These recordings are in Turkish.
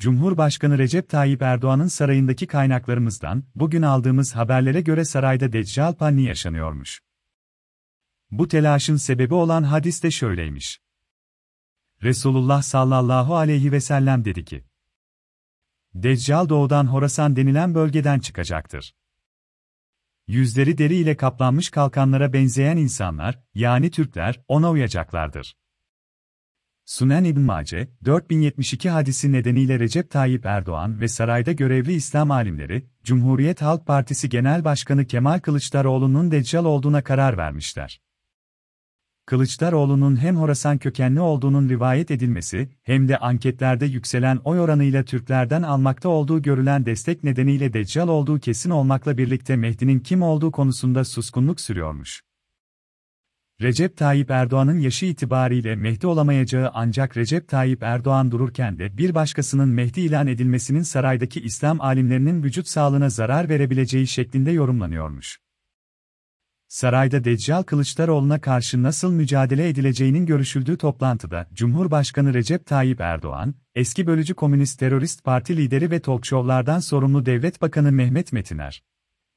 Cumhurbaşkanı Recep Tayyip Erdoğan'ın sarayındaki kaynaklarımızdan bugün aldığımız haberlere göre sarayda Deccal Panni yaşanıyormuş. Bu telaşın sebebi olan hadis de şöyleymiş. Resulullah sallallahu aleyhi ve sellem dedi ki, Deccal doğudan Horasan denilen bölgeden çıkacaktır. Yüzleri deri ile kaplanmış kalkanlara benzeyen insanlar, yani Türkler, ona uyacaklardır. Sunen İbn Mace, 4072 hadisi nedeniyle Recep Tayyip Erdoğan ve sarayda görevli İslam alimleri, Cumhuriyet Halk Partisi Genel Başkanı Kemal Kılıçdaroğlu'nun deccal olduğuna karar vermişler. Kılıçdaroğlu'nun hem Horasan kökenli olduğunun rivayet edilmesi, hem de anketlerde yükselen oy oranıyla Türklerden almakta olduğu görülen destek nedeniyle deccal olduğu kesin olmakla birlikte Mehdi'nin kim olduğu konusunda suskunluk sürüyormuş. Recep Tayyip Erdoğan'ın yaşı itibariyle Mehdi olamayacağı ancak Recep Tayyip Erdoğan dururken de bir başkasının Mehdi ilan edilmesinin saraydaki İslam alimlerinin vücut sağlığına zarar verebileceği şeklinde yorumlanıyormuş. Sarayda Deccal Kılıçdaroğlu'na karşı nasıl mücadele edileceğinin görüşüldüğü toplantıda Cumhurbaşkanı Recep Tayyip Erdoğan, eski bölücü Komünist Terörist Parti lideri ve talk sorumlu Devlet Bakanı Mehmet Metiner,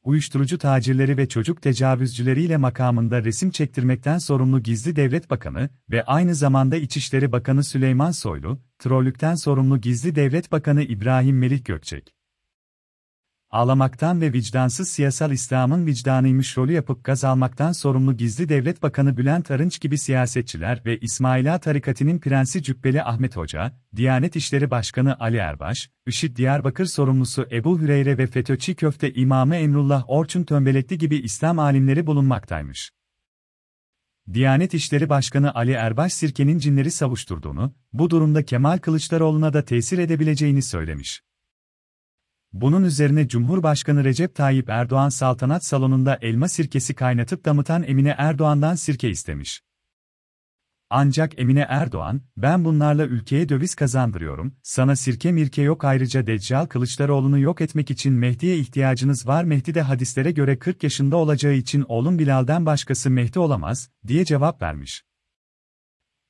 uyuşturucu tacirleri ve çocuk tecavüzcüleriyle makamında resim çektirmekten sorumlu Gizli Devlet Bakanı ve aynı zamanda İçişleri Bakanı Süleyman Soylu, trollükten sorumlu Gizli Devlet Bakanı İbrahim Melih Gökçek ağlamaktan ve vicdansız siyasal İslam'ın vicdanıymış rolü yapıp gaz almaktan sorumlu gizli devlet bakanı Bülent Arınç gibi siyasetçiler ve İsmaila Tarikatının prensi Cübbeli Ahmet Hoca, Diyanet İşleri Başkanı Ali Erbaş, IŞİD Diyarbakır sorumlusu Ebu Hüreyre ve FETÖ'çü köfte imamı Emrullah Orçun Tömbelekli gibi İslam alimleri bulunmaktaymış. Diyanet İşleri Başkanı Ali Erbaş sirkenin cinleri savuşturduğunu, bu durumda Kemal Kılıçdaroğlu'na da tesir edebileceğini söylemiş. Bunun üzerine Cumhurbaşkanı Recep Tayyip Erdoğan saltanat salonunda elma sirkesi kaynatıp damıtan Emine Erdoğan'dan sirke istemiş. Ancak Emine Erdoğan, ben bunlarla ülkeye döviz kazandırıyorum, sana sirke mirke yok ayrıca Deccal Kılıçdaroğlu'nu yok etmek için Mehdi'ye ihtiyacınız var Mehdi de hadislere göre 40 yaşında olacağı için oğlum Bilal'den başkası Mehdi olamaz, diye cevap vermiş.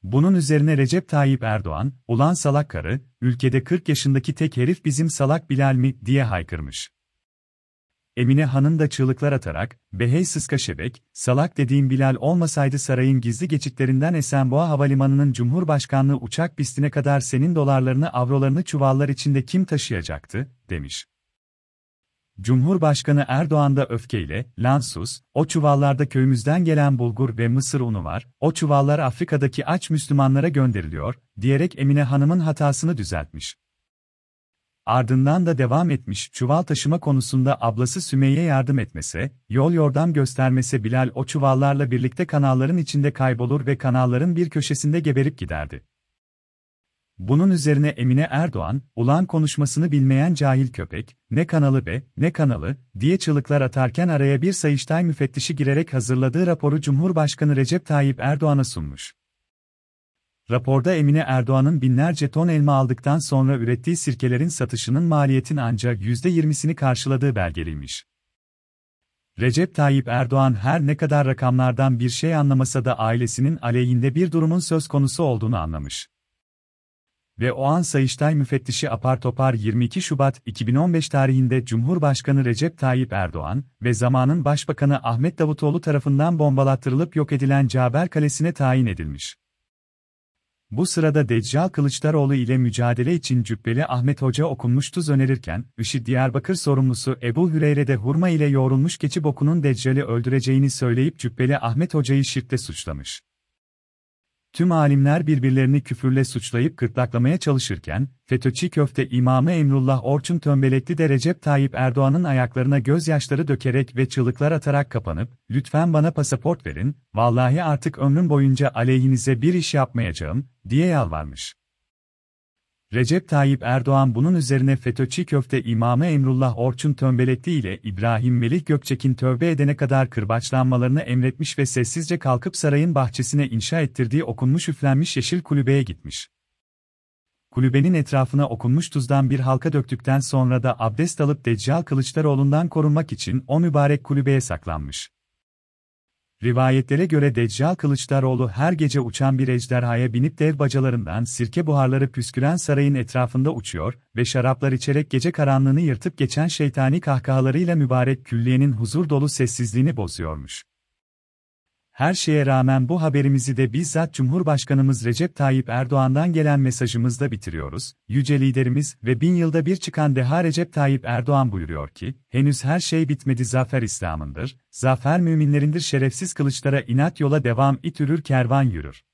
Bunun üzerine Recep Tayyip Erdoğan, ulan salak karı, ülkede 40 yaşındaki tek herif bizim salak Bilal mi diye haykırmış. Emine Han'ın da çığlıklar atarak, behey sıska şebek, salak dediğim Bilal olmasaydı sarayın gizli geçitlerinden Esenboğa Havalimanı'nın Cumhurbaşkanlığı uçak pistine kadar senin dolarlarını avrolarını çuvallar içinde kim taşıyacaktı, demiş. Cumhurbaşkanı Erdoğan da öfkeyle, lansus, o çuvallarda köyümüzden gelen bulgur ve mısır unu var, o çuvallar Afrika'daki aç Müslümanlara gönderiliyor, diyerek Emine Hanım'ın hatasını düzeltmiş. Ardından da devam etmiş çuval taşıma konusunda ablası Sümeyye yardım etmese, yol yordam göstermese Bilal o çuvallarla birlikte kanalların içinde kaybolur ve kanalların bir köşesinde geberip giderdi. Bunun üzerine Emine Erdoğan, ulan konuşmasını bilmeyen cahil köpek, ne kanalı be, ne kanalı, diye çığlıklar atarken araya bir Sayıştay müfettişi girerek hazırladığı raporu Cumhurbaşkanı Recep Tayyip Erdoğan'a sunmuş. Raporda Emine Erdoğan'ın binlerce ton elma aldıktan sonra ürettiği sirkelerin satışının maliyetin ancak %20'sini karşıladığı belgeliymiş. Recep Tayyip Erdoğan her ne kadar rakamlardan bir şey anlamasa da ailesinin aleyhinde bir durumun söz konusu olduğunu anlamış ve o an Sayıştay müfettişi apar topar 22 Şubat 2015 tarihinde Cumhurbaşkanı Recep Tayyip Erdoğan ve zamanın Başbakanı Ahmet Davutoğlu tarafından bombalattırılıp yok edilen Caber Kalesi'ne tayin edilmiş. Bu sırada Deccal Kılıçdaroğlu ile mücadele için Cübbeli Ahmet Hoca okunmuştu önerirken, IŞİD Diyarbakır sorumlusu Ebu Hüreyre de hurma ile yoğrulmuş keçi bokunun Deccal'i öldüreceğini söyleyip Cübbeli Ahmet Hoca'yı şirkte suçlamış. Tüm alimler birbirlerini küfürle suçlayıp kırtlaklamaya çalışırken, FETÖ'çü köfte imamı Emrullah Orçun Tömbelekli de Recep Tayyip Erdoğan'ın ayaklarına gözyaşları dökerek ve çığlıklar atarak kapanıp, lütfen bana pasaport verin, vallahi artık ömrüm boyunca aleyhinize bir iş yapmayacağım, diye yalvarmış. Recep Tayyip Erdoğan bunun üzerine FETÖ'çü köfte imamı Emrullah Orçun Tömbelekli ile İbrahim Melih Gökçek'in tövbe edene kadar kırbaçlanmalarını emretmiş ve sessizce kalkıp sarayın bahçesine inşa ettirdiği okunmuş üflenmiş yeşil kulübeye gitmiş. Kulübenin etrafına okunmuş tuzdan bir halka döktükten sonra da abdest alıp Deccal Kılıçdaroğlu'ndan korunmak için o mübarek kulübeye saklanmış. Rivayetlere göre Deccal Kılıçdaroğlu her gece uçan bir ejderhaya binip dev bacalarından sirke buharları püsküren sarayın etrafında uçuyor ve şaraplar içerek gece karanlığını yırtıp geçen şeytani kahkahalarıyla mübarek külliyenin huzur dolu sessizliğini bozuyormuş. Her şeye rağmen bu haberimizi de bizzat Cumhurbaşkanımız Recep Tayyip Erdoğan'dan gelen mesajımızla bitiriyoruz. Yüce liderimiz ve bin yılda bir çıkan deha Recep Tayyip Erdoğan buyuruyor ki, henüz her şey bitmedi zafer İslam'ındır, zafer müminlerindir şerefsiz kılıçlara inat yola devam it ürür kervan yürür.